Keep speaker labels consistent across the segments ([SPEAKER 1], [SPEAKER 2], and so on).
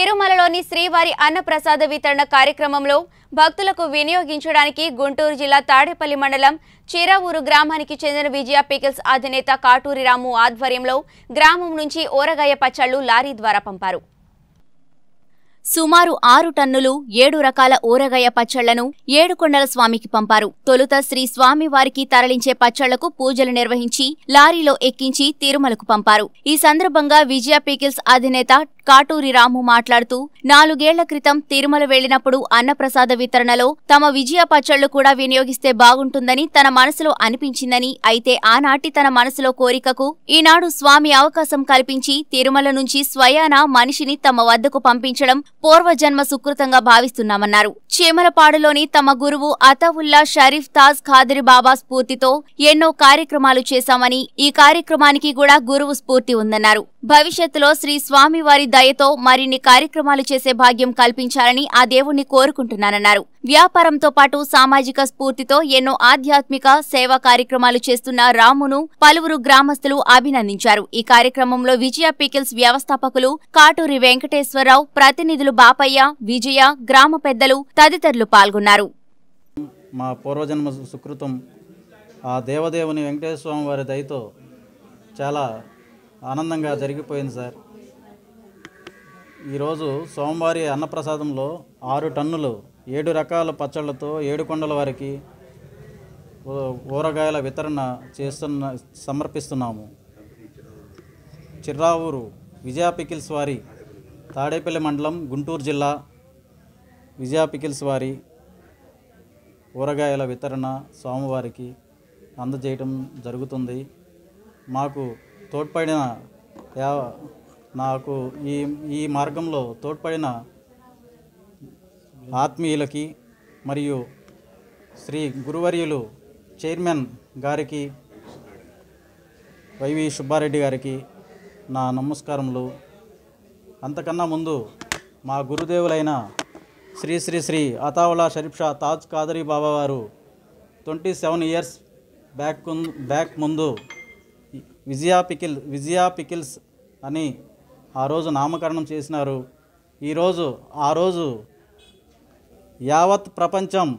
[SPEAKER 1] తిరుమలలోని శ్రీవారి అన్నప్రసాద వితరణ కార్యక్రమంలో భక్తులకు వినియోగించడానికి గుంటూరు జిల్లా తాడేపల్లి మండలం చిరావూరు గ్రామానికి చెందిన విజయ పికిల్స్ అధినేత కాటూరి రాము ఆధ్వర్యంలో గ్రామం నుంచి ఓరగాయ పచ్చళ్లు లారీ ద్వారా పంపారు సుమారు ఆరు టన్నులు ఏడు రకాల ఊరగాయ పచ్చళ్లను ఏడుకొండల స్వామికి పంపారు తొలుత శ్రీ స్వామివారికి తరలించే పచ్చళ్లకు పూజలు నిర్వహించి లారీలో ఎక్కించి తిరుమలకు పంపారు ఈ సందర్భంగా విజయ పీకిల్స్ అధినేత కాటూరి రాము మాట్లాడుతూ నాలుగేళ్ల క్రితం తిరుమల వెళ్లినప్పుడు అన్నప్రసాద వితరణలో తమ విజయ పచ్చళ్లు కూడా వినియోగిస్తే బాగుంటుందని తన మనసులో అనిపించిందని అయితే ఆనాటి తన మనసులో కోరికకు ఈనాడు స్వామి అవకాశం కల్పించి తిరుమల నుంచి స్వయాన మనిషిని తమ వద్దకు పంపించడం పూర్వజన్మ సుకృతంగా భావిస్తున్నామన్నారు చీమలపాడులోని తమ గురువు అతవుల్లా షరీఫ్ తాజ్ ఖాదిరి బాబా స్ఫూర్తితో ఎన్నో కార్యక్రమాలు చేశామని ఈ కార్యక్రమానికి కూడా గురువు స్ఫూర్తి ఉందన్నారు భవిష్యత్తులో శ్రీ స్వామివారి దయతో మరిన్ని కార్యక్రమాలు చేసే భాగ్యం కల్పించాలని ఆ దేవుణ్ణి కోరుకుంటున్నానన్నారు వ్యాపారంతో పాటు సామాజిక స్ఫూర్తితో ఎన్నో ఆధ్యాత్మిక సేవా కార్యక్రమాలు చేస్తున్న రామును పలువురు గ్రామస్తులు అభినందించారు ఈ కార్యక్రమంలో విజయ పికిల్స్ వ్యవస్థాపకులు కాటూరి వెంకటేశ్వరరావు ప్రతినిధులు బాపయ్య విజయ గ్రామ పెద్దలు తదితరులు పాల్గొన్నారు
[SPEAKER 2] మా పూర్వజన్మ సుకృతం ఆ దేవదేవుని వెంకటేశ్వర స్వామి వారి దయతో చాలా ఆనందంగా జరిగిపోయింది సార్ ఈరోజు సోమవారి అన్నప్రసాదంలో ఆరు టన్నులు ఏడు రకాల పచ్చళ్ళతో ఏడు కొండల వారికి ఊరగాయల వితరణ చేస్తున్న సమర్పిస్తున్నాము చిర్రావూరు విజయా పికిల్స్ వారి తాడేపల్లి మండలం గుంటూరు జిల్లా విజయా పికిల్స్ వారి ఊరగాయల వితరణ స్వామివారికి అందజేయటం జరుగుతుంది మాకు తోడ్పడిన నాకు ఈ ఈ మార్గంలో తోడ్పడిన ఆత్మీయులకి మరియు శ్రీ గురువర్యులు చైర్మన్ గారికి వైవి సుబ్బారెడ్డి గారికి నా నమస్కారములు అంతకన్నా ముందు మా గురుదేవులైన శ్రీ శ్రీ శ్రీ అతావులా షరీఫ్ షా తాజ్ కాదరీ బాబా వారు twenty seven years back back ముందు విజయా పికిల్ విజయా పికిల్స్ అని ఆ రోజు నామకరణం చేసినారు ఈరోజు ఆ రోజు యావత్ ప్రపంచం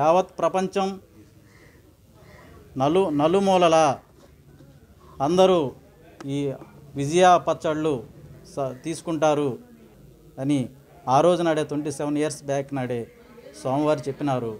[SPEAKER 2] యావత్ ప్రపంచం నలు నలుమూలల అందరూ ఈ విజయా పచ్చళ్ళు తీసుకుంటారు అని ఆ రోజు నాడే ట్వంటీ సెవెన్ ఇయర్స్ బ్యాక్ నాడే సోమవారం చెప్పినారు